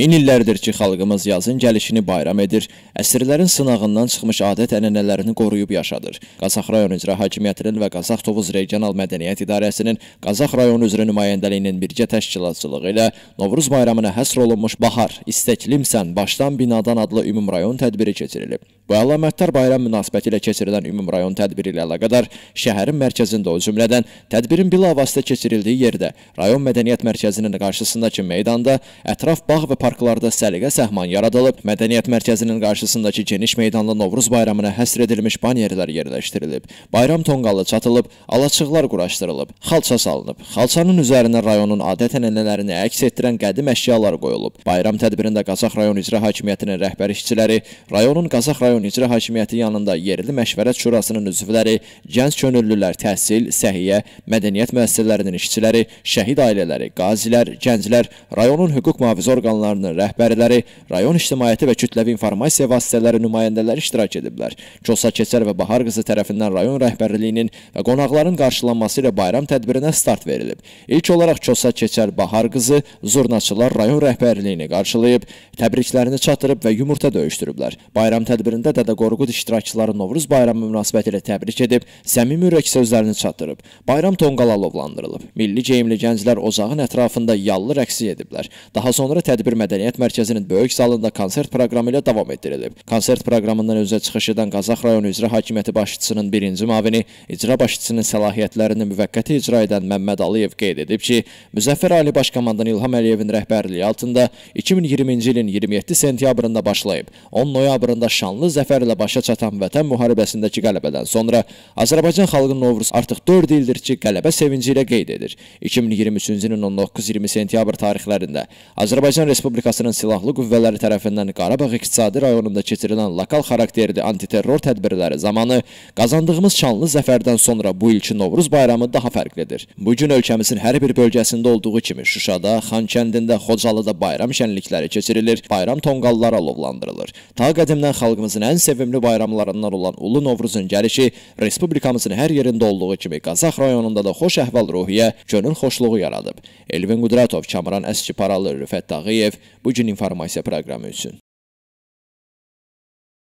Min illərdir ki, xalqımız yazın gəlişini bayram edir, əsrlərin sınağından çıxmış adət-ənənələrini qoruyub yaşadır. Qazax rayon üzrə hakimiyyətinin və Qazax Tovuz Regional Mədəniyyət İdarəsinin Qazax rayon üzrə nümayəndəliyinin birgə təşkilatçılığı ilə Novruz bayramına həsr olunmuş Bahar, İstəklimsən, Başdan Binadan adlı ümumrayon tədbiri keçirilib. Bu əlamətdar bayram münasibətilə keçirilən ümumrayon tədbiri ilə əlaqədar şəhərin mərkəzində o cümlədən tədbirin bilavasitə keçirildiyi yerdə, rayon mədəniyyət mərkəzinin qarşısındakı meydanda, ətraf bağ və parklarda səliqə-səhman yaradılıb, mədəniyyət mərkəzinin qarşısındakı geniş meydanda Novruz bayramına həsr edilmiş banerlər yerləşdirilib, bayram tonqalı çatılıb, alaçıqlar quraşdırılıb, xalça salınıb, xalçanın üzərinə rayonun adət-ənənələrini əks etdirən qədim əşyalar qoyulub. Bayram tədbirində Qazax rayon icra hakimiyyətinin rəhbər işçiləri, rayonun Qazax rayon rayon icra hakimiyyəti yanında yerli məşvərət şurasının üzvləri, gənc könüllülər, təhsil, səhiyyə, mədəniyyət müəssisələrinin işçiləri, şəhid ailələri, qazilər, gənclər, rayonun hüquq mühafizə orqanlarının rəhbərləri, rayon ictimaiyyəti və kütləvi informasiya vasitələri nümayəndələri iştirak ediblər. Kosa Keçər və Bahar qızı tərəfindən rayon rəhbərliyinin və qonaqların qarşılanması ilə bayram tədbirinə start verilib. İlk olaraq Kosa Keçər Bahar qızı zurnaçılar rayon rəhbərliyini qarşılayıb, təbriklərini çatdırıb və yumurta döyüşdürüblər. Bayram tədbirində mərasimdə Dədə Qorqud iştirakçıları Novruz bayramı münasibətilə təbrik edib, səmimi ürək sözlərini çatdırıb. Bayram tonqalallovlandırılıb. Milli geyimli gənclər ocağın ətrafında yallı rəqsi ediblər. Daha sonra tədbir Mədəniyyət Mərkəzinin böyük salında konsert proqramı ilə davam etdirilib. Konsert proqramından özə çıxış edən Qazax rayonu icra hakimiyyəti başçısının birinci mavini, icra başçısının səlahiyyətlərini müvəqqəti icra edən Məmməd Aliyev qeyd edib ki, Müzəffər Ali Baş Komandan İlham Əliyevin rəhbərliyi altında 2020-ci ilin 27 sentyabrında başlayıb, 10 noyabrında şanlı zərbə zəfərlə başa çatan Vətən müharibəsindəki qələbədən sonra Azərbaycan xalqı Novruz artıq 4 ildir ki, qələbə sevinci ilə qeyd edir. 2023-cü ilin 19-20 sentyabr tarixlərində Azərbaycan Respublikasının silahlı qüvvələri tərəfindən Qarabağ iqtisadi rayonunda keçirilən lokal xarakterli antiterror tədbirləri zamanı qazandığımız şanlı zəfərdən sonra bu ilki Novruz bayramı daha fərqlidir. Bu gün ölkəmizin hər bir bölgəsində olduğu kimi Şuşada, Xankəndində, Xocalıda bayram şənlikləri keçirilir, bayram tonqalları alovlandırılır. Ta qədimdən xalqımızın ölkəmizin ən sevimli bayramlarından olan Ulu Novruzun gəlişi respublikamızın hər yerində olduğu kimi Qazax rayonunda da xoş əhval-ruhiyyə, könül xoşluğu yaradıb. Elvin Qudratov, Kamran Əskiparallı, Rüfət Dağıyev bu gün informasiya proqramı üçün